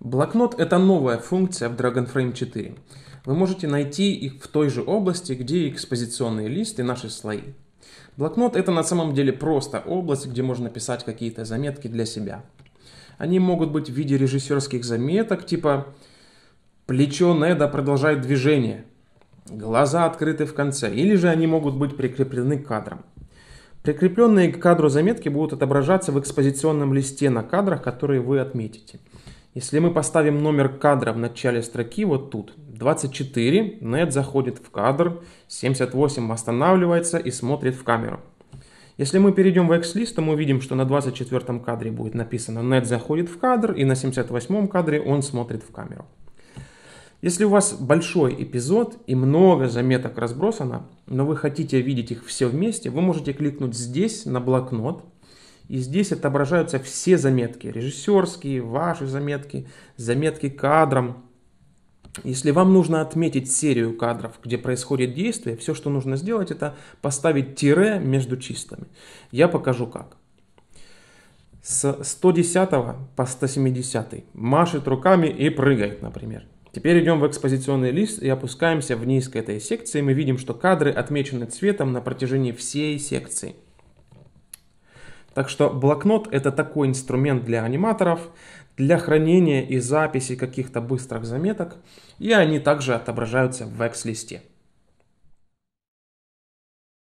Блокнот — это новая функция в DragonFrame 4. Вы можете найти их в той же области, где и экспозиционные листы, наши слои. Блокнот — это на самом деле просто область, где можно писать какие-то заметки для себя. Они могут быть в виде режиссерских заметок, типа «Плечо Неда продолжает движение», «Глаза открыты в конце», или же они могут быть прикреплены к кадрам. Прикрепленные к кадру заметки будут отображаться в экспозиционном листе на кадрах, которые вы отметите. Если мы поставим номер кадра в начале строки, вот тут, 24, net заходит в кадр, 78 останавливается и смотрит в камеру. Если мы перейдем в X-лист, то мы увидим, что на 24 кадре будет написано net заходит в кадр, и на 78 кадре он смотрит в камеру. Если у вас большой эпизод и много заметок разбросано, но вы хотите видеть их все вместе, вы можете кликнуть здесь на блокнот, и здесь отображаются все заметки, режиссерские, ваши заметки, заметки кадрам. Если вам нужно отметить серию кадров, где происходит действие, все, что нужно сделать, это поставить тире между чистыми. Я покажу как. С 110 по 170 машет руками и прыгает, например. Теперь идем в экспозиционный лист и опускаемся вниз к этой секции. Мы видим, что кадры отмечены цветом на протяжении всей секции. Так что блокнот это такой инструмент для аниматоров, для хранения и записи каких-то быстрых заметок, и они также отображаются в X-листе.